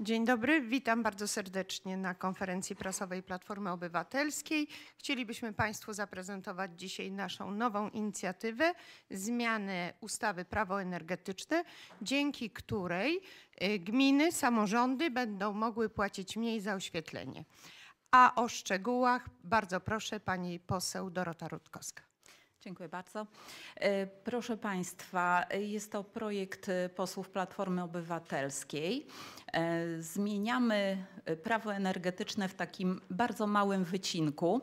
Dzień dobry, witam bardzo serdecznie na konferencji prasowej Platformy Obywatelskiej. Chcielibyśmy Państwu zaprezentować dzisiaj naszą nową inicjatywę zmiany ustawy Prawo energetyczne, dzięki której y, gminy, samorządy będą mogły płacić mniej za oświetlenie. A o szczegółach bardzo proszę pani poseł Dorota Rutkowska. Dziękuję bardzo. E, proszę Państwa, jest to projekt e, posłów Platformy Obywatelskiej. E, zmieniamy prawo energetyczne w takim bardzo małym wycinku.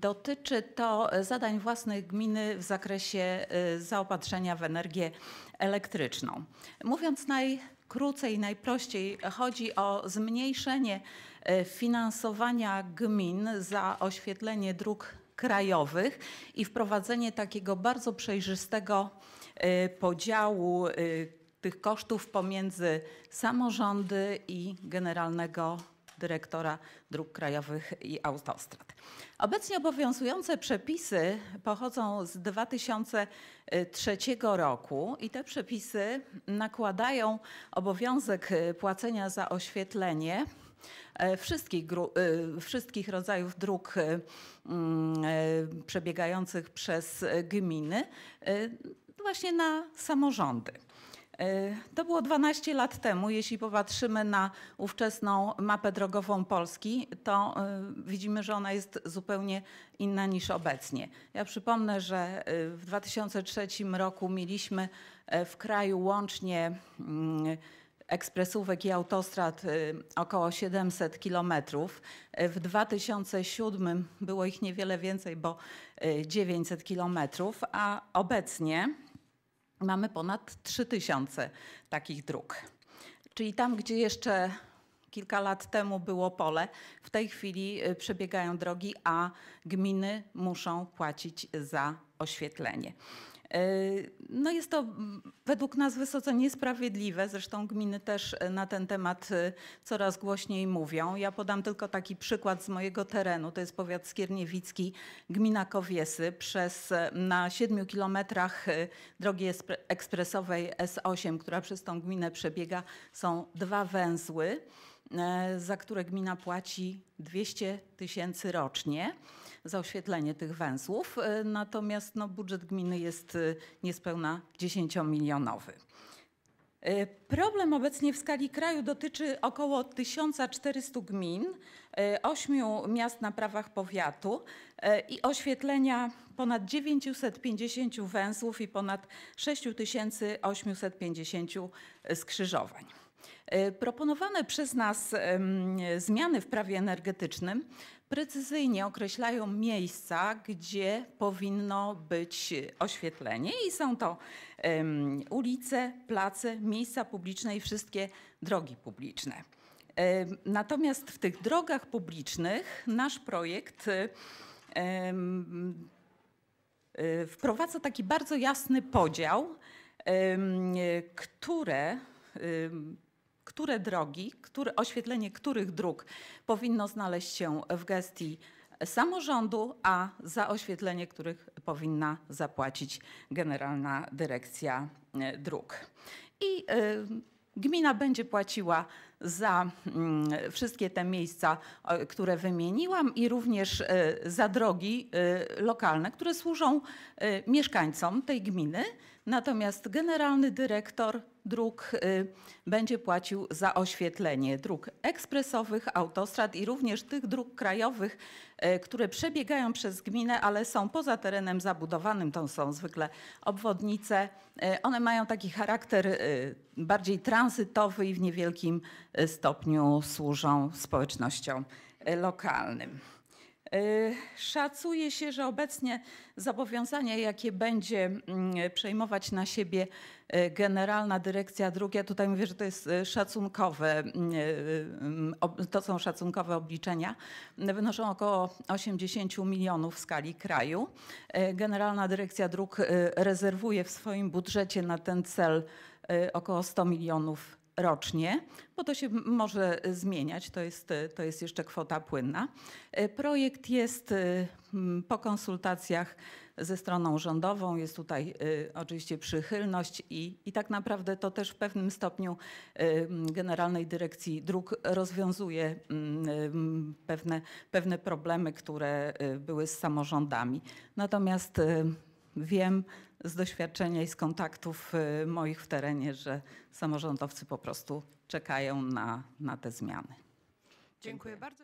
Dotyczy to zadań własnych gminy w zakresie zaopatrzenia w energię elektryczną. Mówiąc najkrócej, najprościej, chodzi o zmniejszenie finansowania gmin za oświetlenie dróg krajowych i wprowadzenie takiego bardzo przejrzystego y, podziału y, tych kosztów pomiędzy samorządy i generalnego dyrektora dróg krajowych i autostrad. Obecnie obowiązujące przepisy pochodzą z 2003 roku i te przepisy nakładają obowiązek y, płacenia za oświetlenie E, wszystkich, e, wszystkich rodzajów dróg e, mm, przebiegających przez gminy właśnie na samorządy. To było 12 lat temu. Jeśli popatrzymy na ówczesną mapę drogową Polski, to widzimy, że ona jest zupełnie inna niż obecnie. Ja przypomnę, że w 2003 roku mieliśmy w kraju łącznie mm, ekspresówek i autostrad y, około 700 kilometrów. Y, w 2007 było ich niewiele więcej, bo 900 y, kilometrów, a obecnie mamy ponad 3000 takich dróg. Czyli tam, gdzie jeszcze kilka lat temu było pole, w tej chwili przebiegają drogi, a gminy muszą płacić za oświetlenie. E, no jest to według nas wysoce niesprawiedliwe, zresztą gminy też e, na ten temat e, coraz głośniej mówią. Ja podam tylko taki przykład z mojego terenu, to jest powiat skierniewicki, gmina Kowiesy. Przez, na 7 kilometrach drogi ekspresowej S8, która przez tą gminę przebiega, są dwa węzły za które gmina płaci 200 tysięcy rocznie za oświetlenie tych węzłów. Natomiast natomiast no, budżet gminy jest y, niespełna 10-milionowy. Y, problem obecnie w skali kraju dotyczy około 1400 gmin, 8 y, miast na prawach powiatu i oświetlenia ponad 950 węzłów i ponad 6850 skrzyżowań. E, proponowane przez nas zmiany w prawie energetycznym precyzyjnie określają miejsca, gdzie powinno być oświetlenie i są to ulice, place, miejsca publiczne i wszystkie drogi publiczne. E, natomiast w tych drogach publicznych nasz projekt e, wprowadza taki bardzo jasny podział, które które drogi, które, oświetlenie których dróg powinno znaleźć się w gestii samorządu, a za oświetlenie których powinna zapłacić Generalna Dyrekcja e, Dróg. I e, gmina będzie płaciła za mm, wszystkie te miejsca, które wymieniłam i również e, za drogi lokalne, które służą mieszkańcom tej gminy. Natomiast generalny dyrektor dróg y, będzie płacił za oświetlenie dróg ekspresowych, autostrad i również tych dróg krajowych, y, które przebiegają przez gminę, ale są poza terenem zabudowanym. To są zwykle obwodnice. Y, one mają taki charakter bardziej tranzytowy i w niewielkim stopniu służą społecznościom lokalnym. Y, szacuje się, że obecnie zobowiązania, jakie będzie mm, przejmować na siebie y, Generalna Dyrekcja Dróg, ja tutaj mówię, że to jest y, szacunkowe, to są szacunkowe obliczenia, wynoszą około 80 milionów w skali kraju. Generalna Dyrekcja Dróg rezerwuje w swoim budżecie na ten cel około 100 milionów rocznie, bo to się może zmieniać, to jest, to jest jeszcze kwota płynna. E, projekt jest e, po konsultacjach ze stroną rządową, jest tutaj e, oczywiście przychylność i, i tak naprawdę to też w pewnym stopniu Generalnej Dyrekcji Dróg rozwiązuje pewne, pewne problemy, które były z samorządami. Natomiast wiem z doświadczenia i z kontaktów y, moich w terenie, że samorządowcy po prostu czekają na, na te zmiany. Dziękuję bardzo.